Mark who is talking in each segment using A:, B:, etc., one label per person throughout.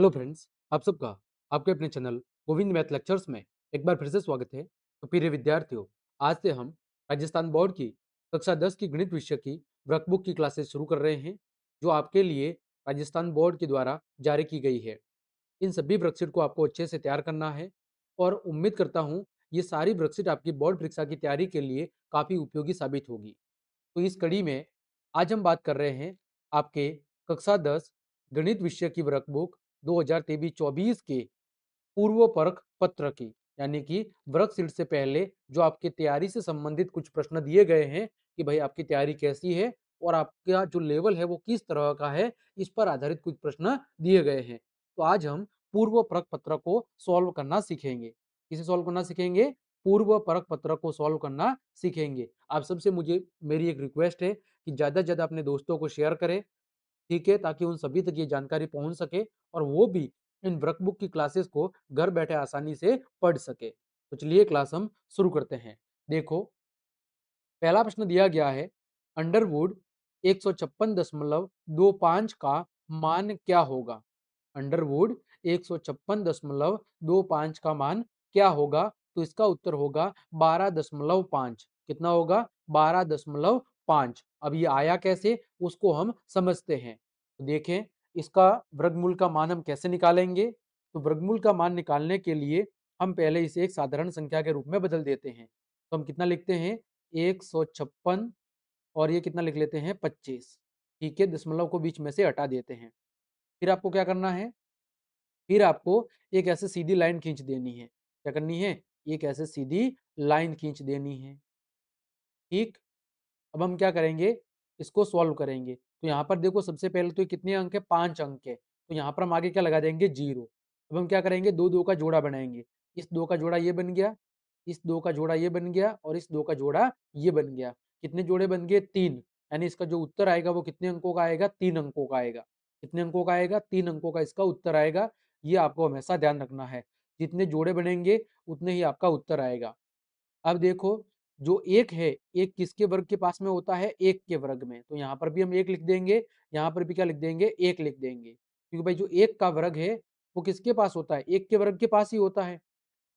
A: Hello friends आप सबका आपके अपने चैनल गोविंद मैथ लेक्चर्स में एक बार फिर से स्वागत है तो प्रिय विद्यार्थियों आज से हम राजस्थान बोर्ड की कक्षा दस की गणित विषय की वर्कबुक की क्लासेस शुरू कर रहे हैं जो आपके लिए राजस्थान बोर्ड के द्वारा जारी की गई है इन सभी वर्कशीट को आपको अच्छे से तैयार करना है और उम्मीद करता हूँ ये सारी वर्कशीट आपकी बोर्ड परीक्षा की तैयारी के लिए काफ़ी उपयोगी साबित होगी तो इस कड़ी में आज हम बात कर रहे हैं आपके कक्षा दस गणित विषय की वर्कबुक दो हजार तेईस चौबीस के पूर्व परख पत्र की यानी कि वर्कशीट से पहले जो आपकी तैयारी से संबंधित कुछ प्रश्न दिए गए हैं कि भाई आपकी तैयारी कैसी है और आपका जो लेवल है वो किस तरह का है इस पर आधारित कुछ प्रश्न दिए गए हैं तो आज हम पूर्व परख पत्र को सॉल्व करना सीखेंगे किसे सॉल्व करना सीखेंगे पूर्व परख पत्र को सॉल्व करना सीखेंगे आप सबसे मुझे मेरी एक रिक्वेस्ट है कि ज़्यादा से ज़्यादा अपने दोस्तों को शेयर करें ठीक है ताकि उन सभी तक ये जानकारी पहुंच सके और वो भी इन वर्कबुक की क्लासेस को घर बैठे आसानी से पढ़ सके तो चलिए क्लास हम शुरू करते हैं देखो पहला प्रश्न दिया गया है अंडरवुड एक सौ छप्पन दशमलव दो पांच का मान क्या होगा अंडरवुड एक सौ छप्पन दशमलव दो पांच का मान क्या होगा तो इसका उत्तर होगा बारह दशमलव पांच कितना होगा बारह दशमलव पांच अब ये आया कैसे उसको हम समझते हैं तो देखें इसका वर्गमूल का मान हम कैसे निकालेंगे तो वर्गमूल का मान निकालने के लिए हम पहले इसे एक साधारण संख्या के रूप में बदल देते हैं तो हम कितना लिखते हैं एक सौ छप्पन और ये कितना लिख लेते हैं पच्चीस ठीक है दशमलव को बीच में से हटा देते हैं फिर आपको क्या करना है फिर आपको एक ऐसे सीधी लाइन खींच देनी है क्या करनी है एक ऐसे सीधी लाइन खींच देनी है ठीक अब हम क्या करेंगे इसको सॉल्व करेंगे तो यहाँ पर देखो सबसे पहले तो कितने अंक है पांच अंक है तो यहाँ पर हम आगे क्या लगा देंगे जीरो अब हम क्या करेंगे दो दो का जोड़ा बनाएंगे इस दो का जोड़ा ये बन गया इस दो का जोड़ा ये बन गया और इस दो का जोड़ा ये बन गया कितने जोड़े बन गए तीन यानी इसका जो उत्तर आएगा वो कितने अंकों का आएगा तीन अंकों का आएगा कितने अंकों का आएगा तीन अंकों का इसका उत्तर आएगा ये आपको हमेशा ध्यान रखना है जितने जोड़े बनेंगे उतने ही आपका उत्तर आएगा अब देखो जो एक है एक किसके वर्ग के पास में होता है एक के वर्ग में तो यहाँ पर भी हम एक लिख देंगे यहाँ पर भी क्या लिख देंगे एक लिख देंगे क्योंकि भाई जो एक का वर्ग है वो किसके पास होता है एक के वर्ग के पास ही होता है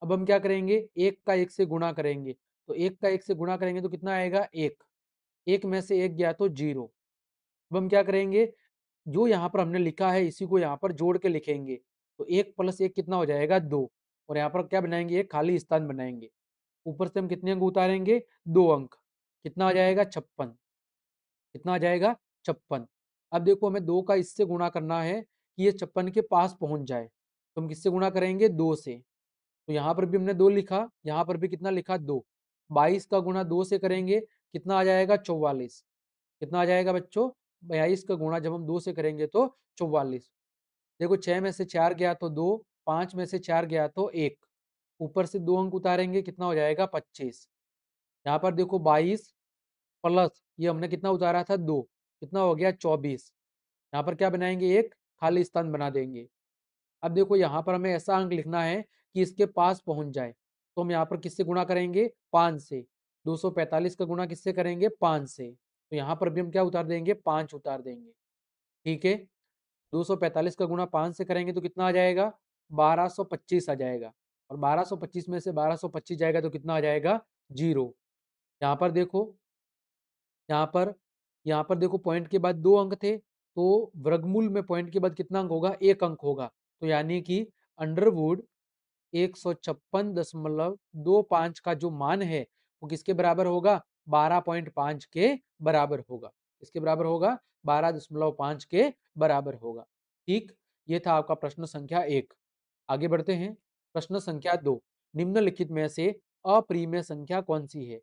A: अब हम क्या करेंगे एक का एक से गुणा करेंगे तो एक का एक से गुणा करेंगे तो कितना आएगा एक एक में से एक गया तो जीरो अब हम क्या करेंगे जो यहाँ पर हमने लिखा है इसी को यहाँ पर जोड़ के लिखेंगे तो एक प्लस एक कितना हो जाएगा दो और यहाँ पर क्या बनाएंगे एक खाली स्थान बनाएंगे ऊपर से हम कितने अंक उतारेंगे दो अंक कितना आ जाएगा छप्पन कितना आ जाएगा छप्पन अब देखो हमें दो का इससे गुणा करना है कि ये छप्पन के पास पहुंच जाए तो हम किससे गुणा करेंगे दो से तो यहाँ पर भी हमने दो लिखा यहाँ पर भी कितना लिखा दो बाईस का गुणा दो से करेंगे कितना आ जाएगा चौवालीस कितना आ जाएगा बच्चों बयालीस का गुणा जब हम दो से करेंगे तो चौवालीस देखो छः में से चार गया तो दो पाँच में से चार गया तो एक ऊपर से दो अंक उतारेंगे कितना हो जाएगा पच्चीस यहाँ पर देखो बाईस प्लस ये हमने कितना उतारा था दो कितना हो गया चौबीस यहाँ पर क्या बनाएंगे एक खाली स्थान बना देंगे अब देखो यहाँ पर हमें ऐसा अंक लिखना है कि इसके पास पहुंच जाए तो हम यहाँ पर किससे गुणा करेंगे पाँच से 245 का गुणा किससे करेंगे पाँच से तो यहाँ पर भी हम क्या उतार देंगे पाँच उतार देंगे ठीक है 245 का गुणा पाँच से करेंगे तो कितना आ जाएगा 1225 आ जाएगा और 1225 में से 1225 जाएगा तो कितना आ जाएगा जीरो यहाँ पर देखो यहाँ पर यहाँ पर देखो पॉइंट के बाद दो अंक थे तो वर्गमूल में पॉइंट के बाद कितना अंक होगा एक अंक होगा तो यानी कि अंडरवुड एक का जो मान है वो किसके बराबर होगा बारह पॉइंट पांच के बराबर होगा इसके बराबर होगा बारह दशमलव पांच के बराबर होगा ठीक ये था आपका प्रश्न संख्या एक आगे बढ़ते हैं प्रश्न संख्या दो निम्नलिखित में से अप्रीमय संख्या कौन सी है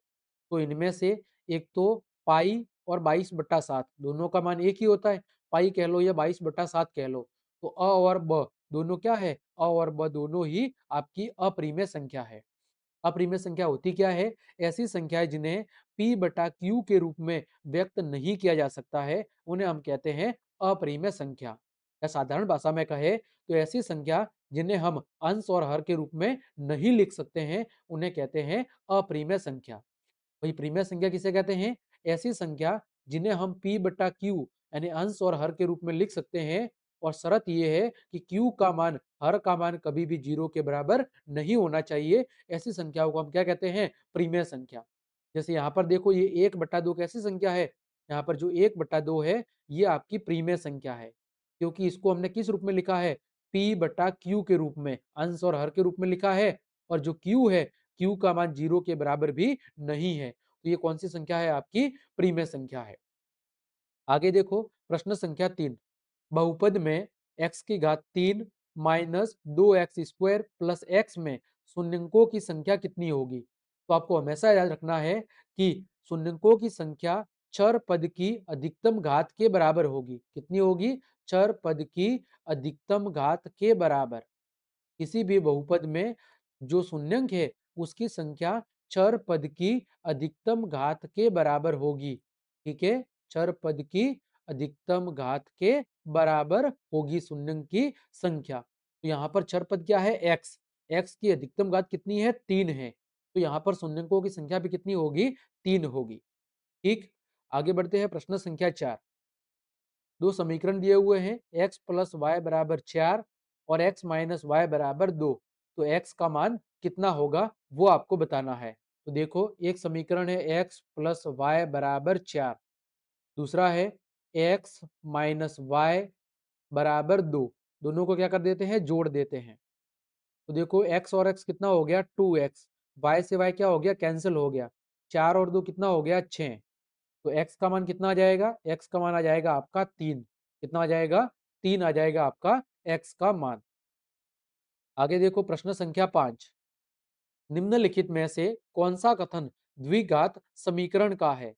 A: तो इनमें से एक तो पाई और बाईस बट्टा सात दोनों का मान एक ही होता है पाई कह लो या बाईस बट्टा सात कह लो तो अ और ब दोनों क्या है अ और ब दोनों ही आपकी अपरिमेय संख्या है अपरिमेय संख्या होती क्या है ऐसी संख्या जिन्हें पी बटा क्यू के रूप में व्यक्त नहीं किया जा सकता है उन्हें हम कहते हैं अपरिमेय संख्या या साधारण भाषा में कहे तो ऐसी संख्या जिन्हें हम अंश और हर के रूप में नहीं लिख सकते हैं उन्हें कहते हैं अप्रीमय संख्या वही प्रीमेय संख्या किसे कहते हैं ऐसी संख्या जिन्हें हम पी बट्टा क्यू यानी अंश और हर के रूप में लिख सकते हैं और शर्त यह है कि Q का मान हर का मान कभी भी जीरो के बराबर नहीं होना चाहिए ऐसी संख्याओं को हम क्या कहते हैं प्रीमेय संख्या जैसे यहाँ पर देखो ये एक बट्टा दो कैसी संख्या है यहाँ पर जो एक बट्टा दो है ये आपकी प्रीमेय संख्या है क्योंकि इसको हमने किस रूप में लिखा है P बटा Q के रूप में अंश और हर के रूप में लिखा है और जो Q है Q का मान जीरो के बराबर भी नहीं है तो ये कौन सी संख्या है आपकी प्रीमेय संख्या है आगे देखो प्रश्न संख्या तीन बहुपद में x की घात तीन माइनस दो एक्स स्क्वायर प्लस एक्स में शून्यंकों की संख्या कितनी होगी तो आपको हमेशा याद रखना है कि शून्यंकों की संख्या चर पद की अधिकतम घात के बराबर होगी कितनी होगी चर पद की अधिकतम घात के बराबर किसी भी बहुपद में जो शून्यंक है उसकी संख्या चर पद की अधिकतम घात के बराबर होगी ठीक है चर पद की अधिकतम घात के बराबर होगी शून्यंक की संख्या तो यहाँ पर चर पद क्या है एक्स एक्स की अधिकतम घात कितनी है तीन है तो यहाँ पर शून्यंकों की संख्या भी कितनी होगी तीन होगी ठीक आगे बढ़ते हैं प्रश्न संख्या चार दो समीकरण दिए हुए हैं एक्स प्लस वाई बराबर चार और एक्स माइनस वाई बराबर दो तो एक्स का मान कितना होगा वो आपको बताना है तो देखो एक समीकरण है एक्स प्लस वाई बराबर चार दूसरा है एक्स माइनस वाई बराबर दो दोनों को क्या कर देते हैं जोड़ देते हैं तो देखो एक्स और एक्स कितना हो गया टू एक्स वाई से वाई क्या हो गया कैंसिल हो गया चार और दो कितना हो गया छः तो एक्स का मान कितना आ जाएगा एक्स का मान आ जाएगा आपका तीन कितना आ जाएगा तीन आ जाएगा आपका एक्स का मान आगे देखो प्रश्न संख्या पांच निम्नलिखित में से कौन सा कथन द्विघात समीकरण का है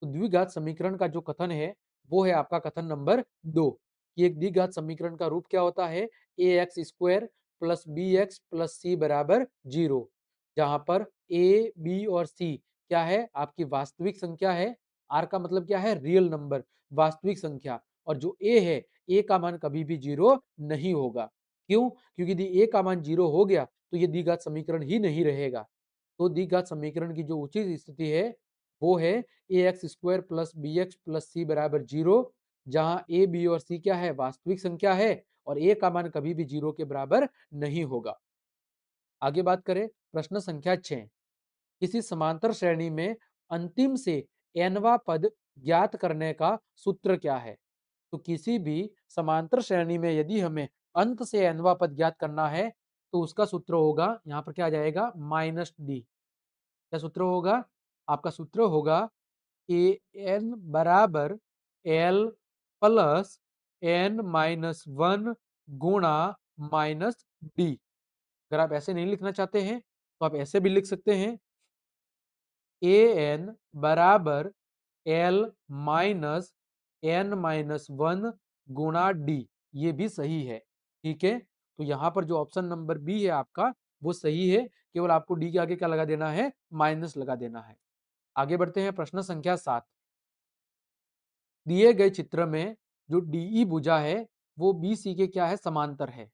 A: तो द्विघात समीकरण का जो कथन है वो है आपका कथन नंबर दो कि एक द्विघात समीकरण का रूप क्या होता है A X square plus B X plus C बराबर जीरो जहां पर ए बी और सी क्या है आपकी वास्तविक संख्या है आर का मतलब क्या है रियल नंबर वास्तविक संख्या और जो ए है ए का मान कभी भी जीरो नहीं होगा क्यों क्योंकि यदि ए का मान जीरो हो गया तो ये दीघात समीकरण ही नहीं रहेगा तो दीघात समीकरण की जो उचित स्थिति है वो है A X square plus B X plus C बराबर जीरो जहां ए बी और सी क्या है वास्तविक संख्या है और ए का मान कभी भी जीरो के बराबर नहीं होगा आगे बात करें प्रश्न संख्या छः किसी समांतर श्रेणी में अंतिम से एनवा पद ज्ञात करने का सूत्र क्या है तो किसी भी समांतर श्रेणी में यदि हमें अंत से एनवा पद ज्ञात करना है तो उसका सूत्र होगा यहाँ पर क्या आ जाएगा माइनस डी क्या सूत्र होगा आपका सूत्र होगा ए एन बराबर L plus N minus one गुणा माइनस डी अगर आप ऐसे नहीं लिखना चाहते हैं तो आप ऐसे भी लिख सकते हैं ए एन बराबर L minus N minus one गुणा डी ये भी सही है ठीक है तो यहाँ पर जो ऑप्शन नंबर बी है आपका वो सही है केवल आपको डी के आगे क्या लगा देना है माइनस लगा देना है आगे बढ़ते हैं प्रश्न संख्या सात दिए गए चित्र में जो डीई e भुजा है वो बी सी के क्या है समांतर है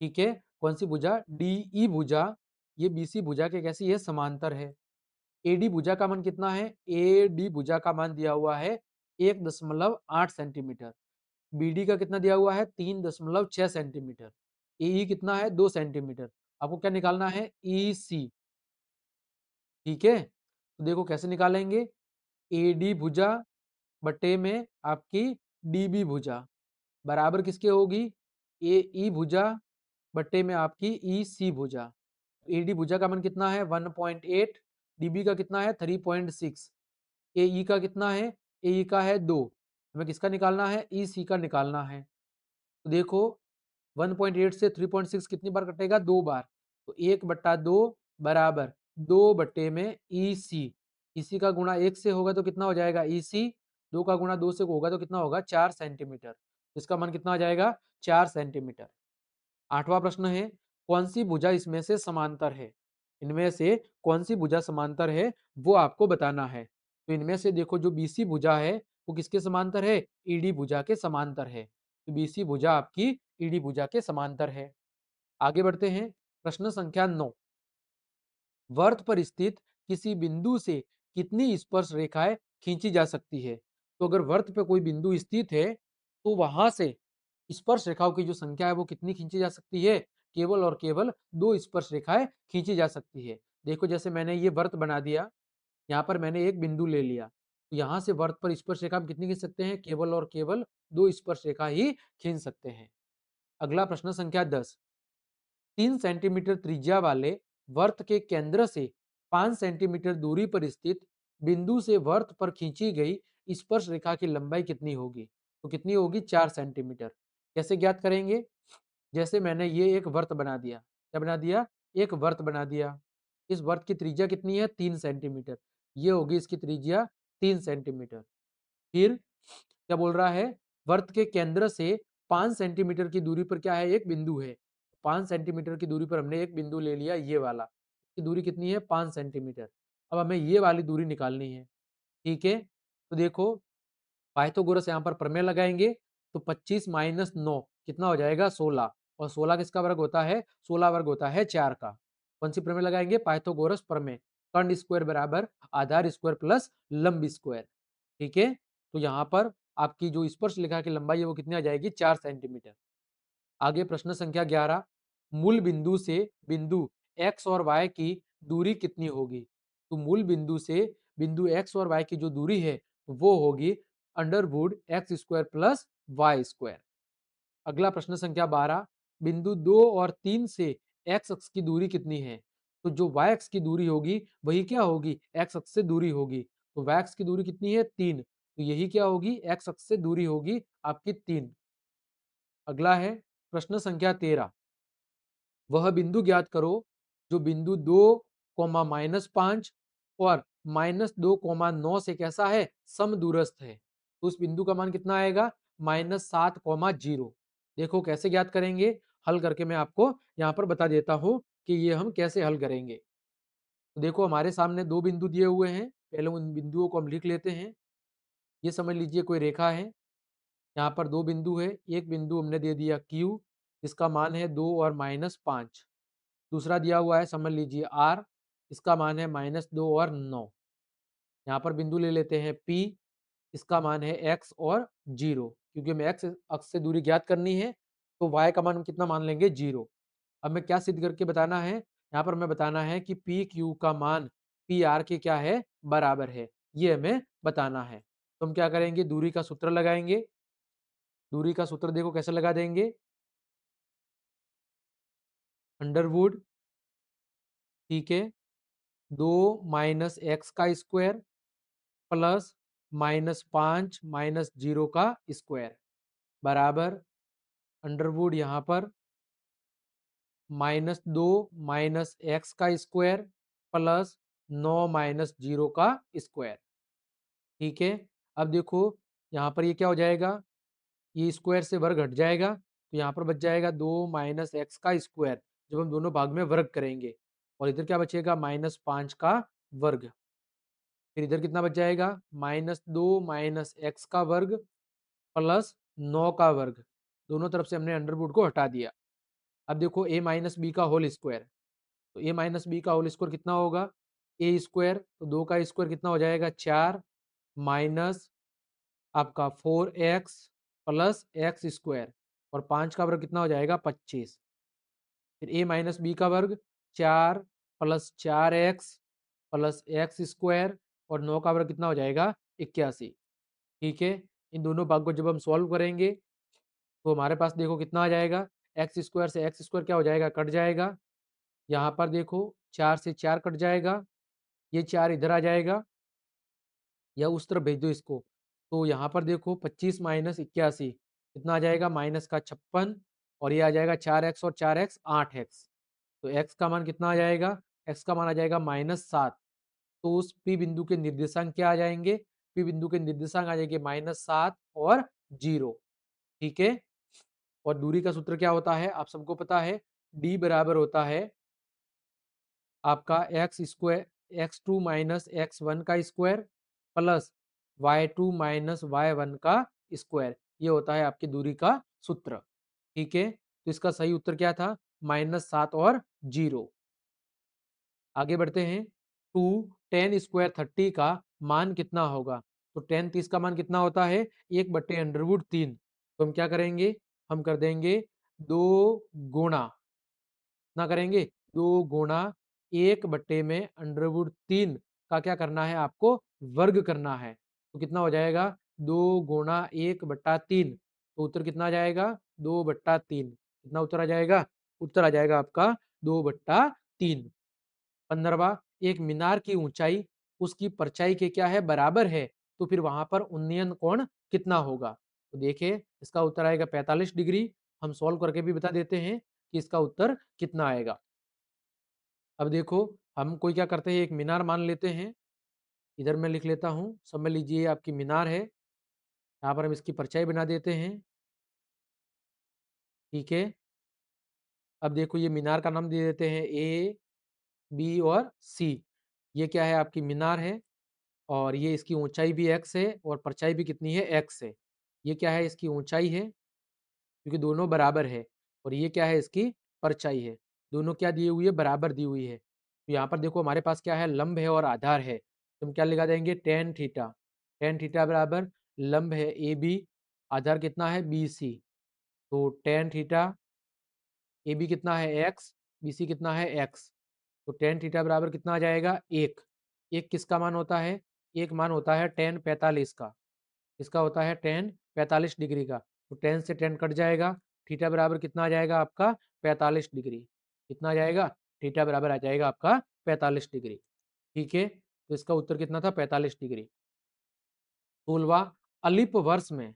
A: ठीक है कौन सी भुजा ई e भुजा ये बी सी भुजा के कैसी है समांतर है ए डी भुजा का मान कितना है ए डी भुजा का मान दिया हुआ है एक दशमलव आठ सेंटीमीटर बी डी का कितना दिया हुआ है तीन दशमलव छह सेंटीमीटर ई कितना है दो सेंटीमीटर आपको क्या निकालना है ई सी ठीक है तो देखो कैसे निकालेंगे ए डी भुजा बटे में आपकी डी बी भुजा बराबर किसके होगी ए ई भुजा बटे में आपकी ई सी भुजा ए डी भुजा का मन कितना है वन पॉइंट एट डीबी का कितना है three point six A E का कितना है ए ई e का है दो हमें किसका निकालना है ई e सी का निकालना है तो देखो 1.8 से 3.6 कितनी बार कटेगा दो बार तो एक बट्टा दो बराबर दो बट्टे में ई सी ई सी का गुणा एक से होगा तो कितना हो जाएगा ई e सी दो का गुणा दो से होगा तो कितना होगा चार सेंटीमीटर तो इसका मन कितना आ जाएगा चार सेंटीमीटर आठवां प्रश्न है कौन सी भुजा इसमें से समांतर है इनमें से कौन सी भुजा समांतर है वो आपको बताना है तो इनमें से देखो जो बीसी भुजा है वो किसके समांतर है ईडी e भुजा के समांतर है तो बीसी भुजा आपकी ईडी e भुजा के समांतर है आगे बढ़ते हैं प्रश्न संख्या नौ वर्त पर स्थित किसी बिंदु से कितनी स्पर्श रेखाएं खींची जा सकती है तो अगर वर्त पर कोई बिंदु स्थित है तो वहां से स्पर्श रेखाओं की जो संख्या है वो कितनी खींची जा सकती है केवल और केवल दो स्पर्श रेखाएं खींची जा सकती है देखो जैसे मैंने ये वर्त बना दिया यहाँ पर मैंने एक बिंदु ले लिया तो यहाँ से वर्त पर स्पर्श रेखा हम कितनी खींच सकते हैं केवल और केवल दो स्पर्श रेखा ही खींच सकते हैं अगला प्रश्न संख्या दस तीन सेंटीमीटर त्रिज्या वाले वर्त के केंद्र से पांच सेंटीमीटर दूरी पर स्थित बिंदु से वर्त पर खींची गई स्पर्श रेखा की लंबाई कितनी होगी तो कितनी होगी चार सेंटीमीटर कैसे ज्ञात करेंगे जैसे मैंने ये एक वर्त बना दिया क्या बना दिया एक वर्त बना दिया इस वर्त की त्रिज्या कितनी है तीन सेंटीमीटर ये होगी इसकी त्रिज्या तीन सेंटीमीटर फिर क्या बोल रहा है वर्त के केंद्र से पाँच सेंटीमीटर की दूरी पर क्या है एक बिंदु है पाँच सेंटीमीटर की दूरी पर हमने एक बिंदु ले लिया ये वाला इसकी दूरी कितनी है पाँच सेंटीमीटर अब हमें ये वाली दूरी निकालनी है ठीक है तो देखो पाइथागोरस यहाँ पर प्रमेय लगाएंगे तो 25 माइनस नौ कितना हो जाएगा सोलह और सोलह किसका वर्ग होता है सोलह वर्ग होता है चार का कौन सी प्रमेय लगाएंगे पाइथोगोरस प्रमेय कर्ण स्क्वायर बराबर आधार स्क्वायर प्लस लंब स्क्वायर ठीक है तो यहाँ पर आपकी जो स्पर्श लिखा की लंबाई है वो कितनी आ जाएगी चार सेंटीमीटर आगे प्रश्न संख्या ग्यारह मूल बिंदु से बिंदु एक्स और वाई की दूरी कितनी होगी तो मूल बिंदु से बिंदु एक्स और वाई की जो दूरी है वो होगी under root X square plus Y square अगला प्रश्न संख्या बारह बिंदु दो और तीन से एक्स अक्ष की दूरी कितनी है तो जो वाई एक्स की दूरी होगी वही क्या होगी एक्स अक्ष से दूरी होगी तो वाई एक्स की दूरी कितनी है तीन तो यही क्या होगी एक्स अक्ष से दूरी होगी आपकी तीन अगला है प्रश्न संख्या तेरह वह बिंदु ज्ञात करो जो बिंदु दो कोमा माइनस पांच और माइनस दो कोमा नौ से कैसा है सम दूरस्थ है तो उस बिंदु का मान कितना आएगा माइनस सात कोमा जीरो देखो कैसे ज्ञात करेंगे हल करके मैं आपको यहाँ पर बता देता हूँ कि ये हम कैसे हल करेंगे तो देखो हमारे सामने दो बिंदु दिए हुए हैं पहले उन बिंदुओं को हम लिख लेते हैं ये समझ लीजिए कोई रेखा है यहाँ पर दो बिंदु है एक बिंदु हमने दे दिया Q इसका मान है दो और माइनस पाँच दूसरा दिया हुआ है समझ लीजिए R इसका मान है माइनस दो और नौ यहाँ पर बिंदु ले लेते हैं P इसका मान है X और जीरो क्योंकि हमें X अक्ष से दूरी ज्ञात करनी है तो y का मान हम कितना मान लेंगे जीरो अब मैं क्या सिद्ध करके बताना है यहाँ पर हमें बताना है कि पी क्यू का मान पी आर के क्या है बराबर है ये हमें बताना है तो हम क्या करेंगे दूरी का सूत्र लगाएंगे दूरी का सूत्र देखो कैसे लगा देंगे अंडरवुड ठीक है दो माइनस एक्स का स्क्वायर प्लस माइनस पांच माइनस जीरो का स्क्वायर बराबर अंडरवुड यहाँ पर माइनस दो माइनस एक्स का स्क्वायर प्लस नौ माइनस जीरो का स्क्वायर ठीक है अब देखो यहाँ पर ये क्या हो जाएगा ये स्क्वायर से वर्ग हट जाएगा तो यहाँ पर बच जाएगा दो माइनस एक्स का स्क्वायर जब हम दोनों भाग में वर्ग करेंगे और इधर क्या बचेगा माइनस पाँच का वर्ग फिर इधर कितना बच जाएगा माइनस दो माइनस एक्स का वर्ग प्लस नौ का वर्ग दोनों तरफ से हमने अंडर को हटा दिया अब देखो ए माइनस बी का होल स्क्वायर तो ए माइनस बी का होल स्क्वायर कितना होगा ए स्क्वायर तो दो का स्क्वायर कितना हो जाएगा चार माइनस आपका four X plus X square और पाँच का वर्ग कितना हो जाएगा पच्चीस फिर ए माइनस बी का वर्ग चार प्लस चार एक्स प्लस एक्स स्क्वायर और नौ का वर्ग कितना हो जाएगा इक्यासी ठीक है इन दोनों भाग को जब हम सॉल्व करेंगे तो हमारे पास देखो कितना आ जाएगा एक्स स्क्वायर से एक्स स्क्वायर क्या हो जाएगा कट जाएगा यहाँ पर देखो चार से चार कट जाएगा ये चार इधर आ जाएगा या उस तरफ भेज दो इसको तो यहाँ पर देखो पच्चीस माइनस इक्यासी कितना आ जाएगा माइनस का छप्पन और ये आ जाएगा चार एक्स और चार एक्स आठ एक्स तो एक्स का मान कितना आ जाएगा एक्स का मान आ जाएगा माइनस सात तो उस पी बिंदु के निर्देशांक क्या आ जाएंगे पी बिंदु के निर्देशांक आ जाएंगे माइनस सात और जीरो ठीक है और दूरी का सूत्र क्या होता है आप सबको पता है डी बराबर होता है आपका X square X two minus X one का square plus Y two minus Y one का स्क्वायर ये होता है आपकी दूरी का सूत्र ठीक है तो इसका सही उत्तर क्या था माइनस सात और जीरो आगे बढ़ते हैं टू टेन स्क्वायर थर्टी का मान कितना होगा तो टेन तीस का मान कितना होता है एक बट्टे अंडरवुड तीन तो हम क्या करेंगे हम कर देंगे दो गुणा ना करेंगे दो गुणा एक बट्टे में अंडरवुड तीन का क्या करना है आपको वर्ग करना है तो कितना हो जाएगा दो गुणा एक बट्टा तीन तो उत्तर कितना आ जाएगा दो बट्टा तीन कितना उत्तर आ जाएगा उत्तर आ जाएगा आपका दो बट्टा तीन पंद्रवा एक मीनार की ऊंचाई उसकी परछाई के क्या है बराबर है तो फिर वहां पर उन्नयन कोण कितना होगा तो देखिए इसका उत्तर आएगा पैंतालीस डिग्री हम सॉल्व करके भी बता देते हैं कि इसका उत्तर कितना आएगा अब देखो हम कोई क्या करते हैं एक मीनार मान लेते हैं इधर मैं लिख लेता हूँ समझ लीजिए आपकी मीनार है यहाँ पर हम इसकी परचाई बना देते हैं ठीक है अब देखो ये मीनार का नाम दे देते हैं ए बी और सी ये क्या है आपकी मीनार है और ये इसकी ऊंचाई भी एक्स है और परछाई भी कितनी है एक्स है ये क्या है? इसकी ऊँचाई है, क्योंकि दोनों बराबर है और ये क्या है? इसकी परछाई है। दोनों क्या दी हुई है? बराबर दी हुई है। तो यहाँ पर देखो हमारे पास क्या है? लम्ब है और आधार है। तो हम क्या लिखा देंगे? Tan theta. टेन थीटा बराबर लम्ब है ए बी आधार कितना है? बी सी तो टेन थीटा बी कितना है? एक्स बी सी कितना है? एक्स तो टेन थीटा बराबर कितना आ जाएगा? एक एक किसका मान होता है? एक मान होता है टेन पैंतालीस का। इसका होता है टेन पैंतालीस डिग्री का तो टेन से टेन कट जाएगा थीटा बराबर कितना आ जाएगा आपका पैंतालीस डिग्री कितना आ जाएगा थीटा बराबर आ जाएगा आपका पैंतालीस डिग्री ठीक है तो इसका उत्तर कितना था पैंतालीस डिग्री सोलवा अलिप वर्ष में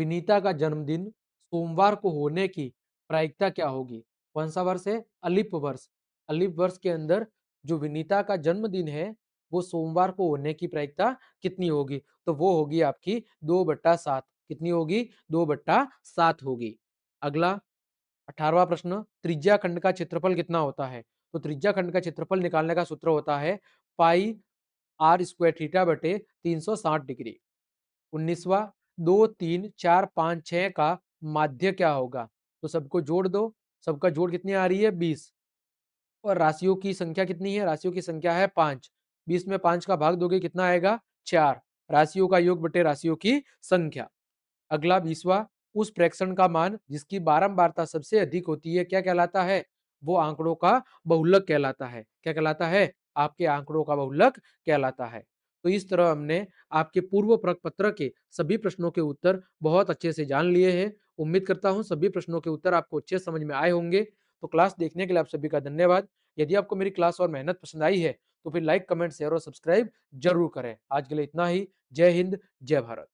A: विनीता का जन्मदिन सोमवार को होने की प्रायिकता क्या होगी कौन सा वर्ष है अलिप वर्ष अलिप वर्ष के अंदर जो विनीता का जन्मदिन है वो सोमवार को होने की प्रायिकता कितनी होगी तो वो होगी आपकी दो बट्टा सात कितनी होगी दो बट्टा सात होगी अगला अठारवा प्रश्न त्रिज्या खंड का क्षेत्रफल कितना होता है तो त्रिज्या खंड का क्षेत्रफल निकालने का सूत्र होता है पाई आर स्क्वायर थीटा बटे तीन सौ साठ डिग्री उन्नीसवा दो तीन चार पाँच छः का माध्य क्या होगा तो सबको जोड़ दो सबका जोड़ कितनी आ रही है बीस और राशियों की संख्या कितनी है राशियों की संख्या है पाँच बीस में पांच का भाग दोगे कितना आएगा चार राशियों का योग बटे राशियों की संख्या अगला बीसवा उस प्रेक्षण का मान जिसकी बारंबारता सबसे अधिक होती है क्या कहलाता है वो आंकड़ों का बहुलक कहलाता है क्या कहलाता है आपके आंकड़ों का बहुलक कहलाता है तो इस तरह हमने आपके पूर्व प्रपत्र के सभी प्रश्नों के उत्तर बहुत अच्छे से जान लिए हैं उम्मीद करता हूँ सभी प्रश्नों के उत्तर आपको अच्छे समझ में आए होंगे तो क्लास देखने के लिए आप सभी का धन्यवाद यदि आपको मेरी क्लास और मेहनत पसंद आई है तो फिर लाइक कमेंट शेयर और सब्सक्राइब जरूर करें आज के लिए इतना ही जय हिंद जय भारत